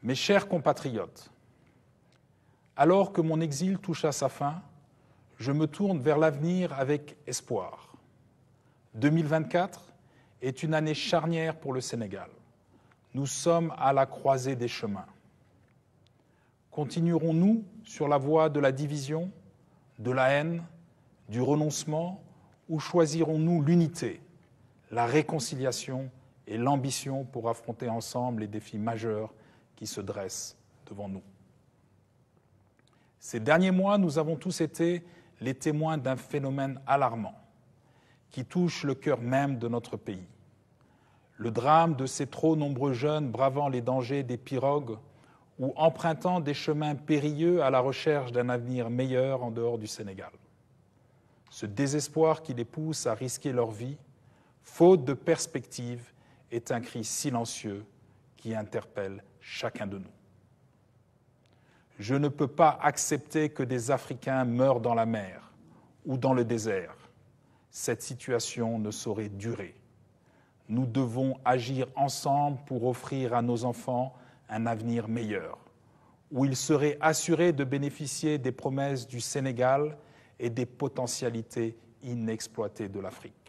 Mes chers compatriotes, alors que mon exil touche à sa fin, je me tourne vers l'avenir avec espoir. 2024 est une année charnière pour le Sénégal. Nous sommes à la croisée des chemins. Continuerons-nous sur la voie de la division, de la haine, du renoncement, ou choisirons-nous l'unité, la réconciliation et l'ambition pour affronter ensemble les défis majeurs qui se dressent devant nous. Ces derniers mois, nous avons tous été les témoins d'un phénomène alarmant qui touche le cœur même de notre pays. Le drame de ces trop nombreux jeunes bravant les dangers des pirogues ou empruntant des chemins périlleux à la recherche d'un avenir meilleur en dehors du Sénégal. Ce désespoir qui les pousse à risquer leur vie, faute de perspective, est un cri silencieux qui interpelle chacun de nous. Je ne peux pas accepter que des Africains meurent dans la mer ou dans le désert. Cette situation ne saurait durer. Nous devons agir ensemble pour offrir à nos enfants un avenir meilleur, où ils seraient assurés de bénéficier des promesses du Sénégal et des potentialités inexploitées de l'Afrique.